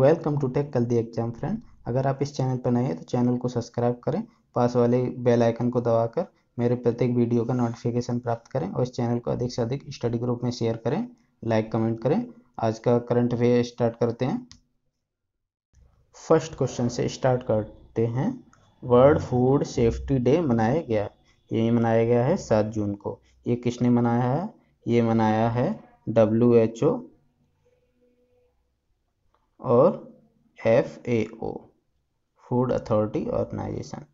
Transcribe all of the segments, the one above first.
welcome to take कल the exam friend अगर आप इस चैनल पर नए हैं तो चैनल को सब्सक्राइब करें पास वाले बेल आइकन को दबाकर मेरे प्रत्येक वीडियो का नोटिफिकेशन प्राप्त करें और इस चैनल को अधिक से अधिक स्टडी ग्रुप में शेयर करें लाइक कमेंट करें आज का करंट अफेयर स्टार्ट करते हैं फर्स्ट क्वेश्चन से स्टार्ट करते हैं वर्ल्ड फूड सेफ्टी डे मनाया गया ये मनाया गया है सात जून को ये किसने मनाया है ये मनाया है डब्ल्यू एच ओ और F A O food authority organisation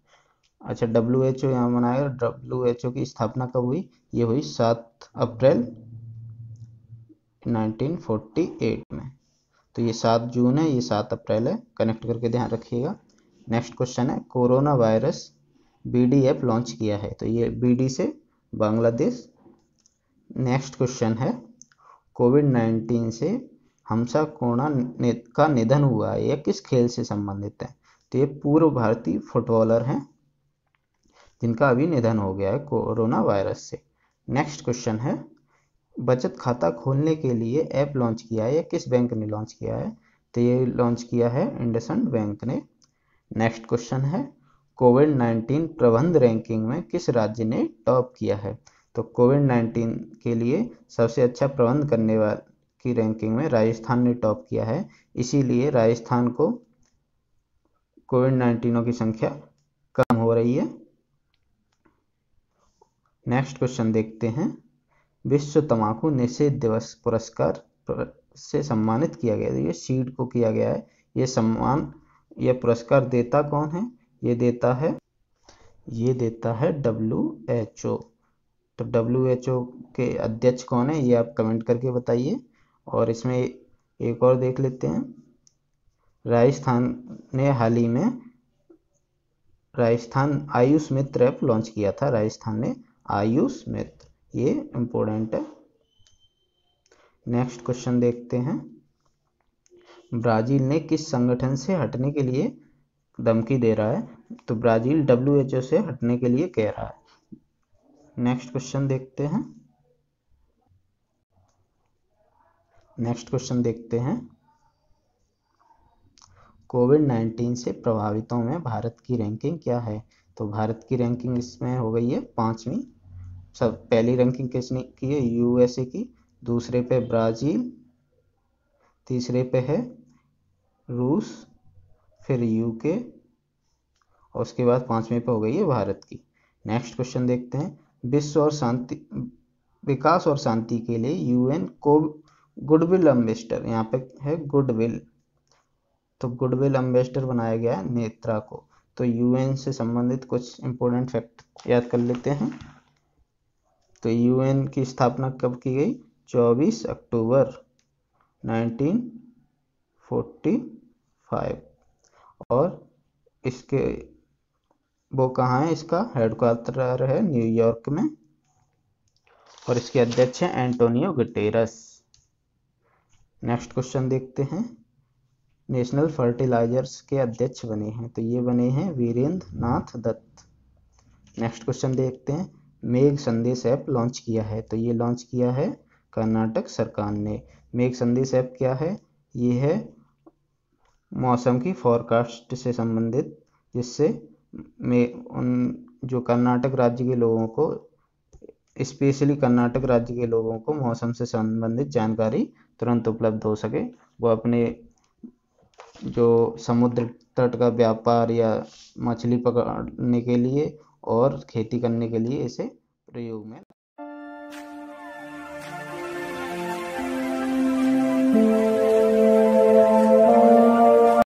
अच्छा डब्ल्यू एच ओ यहाँ मनाया डब्ल्यू एच ओ की स्थापना कब हुई ये हुई सात अप्रैल 1948 में तो ये सात जून है ये सात अप्रैल है कनेक्ट करके ध्यान रखिएगा नेक्स्ट क्वेश्चन है corona virus B D F launch किया है तो ये बी डी से बांग्लादेश नेक्स्ट क्वेश्चन है कोविड 19 से हमसा कोणा का निधन हुआ है यह किस खेल से संबंधित है तो ये पूर्व भारतीय फुटबॉलर हैं जिनका अभी निधन हो गया है कोरोना वायरस से नेक्स्ट क्वेश्चन है बचत खाता खोलने के लिए ऐप लॉन्च किया है या किस बैंक ने लॉन्च किया है तो ये लॉन्च किया है इंडसंड बैंक ने नेक्स्ट क्वेश्चन है कोविड नाइन्टीन प्रबंध रैंकिंग में किस राज्य ने टॉप किया है तो कोविड नाइन्टीन के लिए सबसे अच्छा प्रबंध करने वाला की रैंकिंग में राजस्थान ने टॉप किया है इसीलिए राजस्थान को कोविड नाइन्टीनों की संख्या कम हो रही है नेक्स्ट क्वेश्चन देखते हैं विश्व तंबाकू निषेध दिवस पुरस्कार से सम्मानित किया गया ये सीड को किया गया है ये सम्मान ये पुरस्कार देता कौन है ये देता है ये देता है डब्ल्यू एच ओ तो डब्ल्यू एच ओ के अध्यक्ष कौन है ये आप कमेंट करके बताइए और इसमें एक और देख लेते हैं राजस्थान ने हाल ही में राजस्थान आयुष मित्र ऐप लॉन्च किया था राजस्थान ने आयुष मित्र ये इम्पोर्टेंट है नेक्स्ट क्वेश्चन देखते हैं ब्राजील ने किस संगठन से हटने के लिए धमकी दे रहा है तो ब्राजील डब्ल्यू से हटने के लिए कह रहा है नेक्स्ट क्वेश्चन देखते हैं नेक्स्ट क्वेश्चन देखते हैं कोविड नाइन्टीन से प्रभावितों में भारत की रैंकिंग क्या है तो भारत की रैंकिंग इसमें हो गई है पांचवी सब पहली रैंकिंग किसने की है यूएसए की दूसरे पे ब्राज़ील तीसरे पे है रूस फिर यूके और उसके बाद पांचवी पे हो गई है भारत की नेक्स्ट क्वेश्चन देखते हैं विश्व और शांति विकास और शांति के लिए यूएन को गुडविल अम्बेस्टर यहाँ पे है गुडविल तो गुडविल अम्बेस्टर बनाया गया है नेत्रा को तो यूएन से संबंधित कुछ इंपोर्टेंट फैक्ट याद कर लेते हैं तो यूएन की स्थापना कब की गई 24 अक्टूबर 1945 और इसके वो कहाँ है इसका हेडक्वार्टर है न्यूयॉर्क में और इसके अध्यक्ष हैं एंटोनियो गुटेरस नेक्स्ट क्वेश्चन देखते हैं नेशनल फर्टिलाइजर्स के अध्यक्ष बने हैं तो ये बने हैं वीरेंद्र नाथ दत्त नेक्स्ट क्वेश्चन देखते हैं मेघ संदेश ऐप लॉन्च किया है तो ये लॉन्च किया है कर्नाटक सरकार ने मेघ संदेश ऐप क्या है ये है मौसम की फॉरकास्ट से संबंधित जिससे मे उन जो कर्नाटक राज्य के लोगों को स्पेशली कर्नाटक राज्य के लोगों को मौसम से संबंधित जानकारी तुरंत उपलब्ध हो सके वो अपने जो समुद्र तट का व्यापार या मछली पकड़ने के लिए और खेती करने के लिए इसे प्रयोग में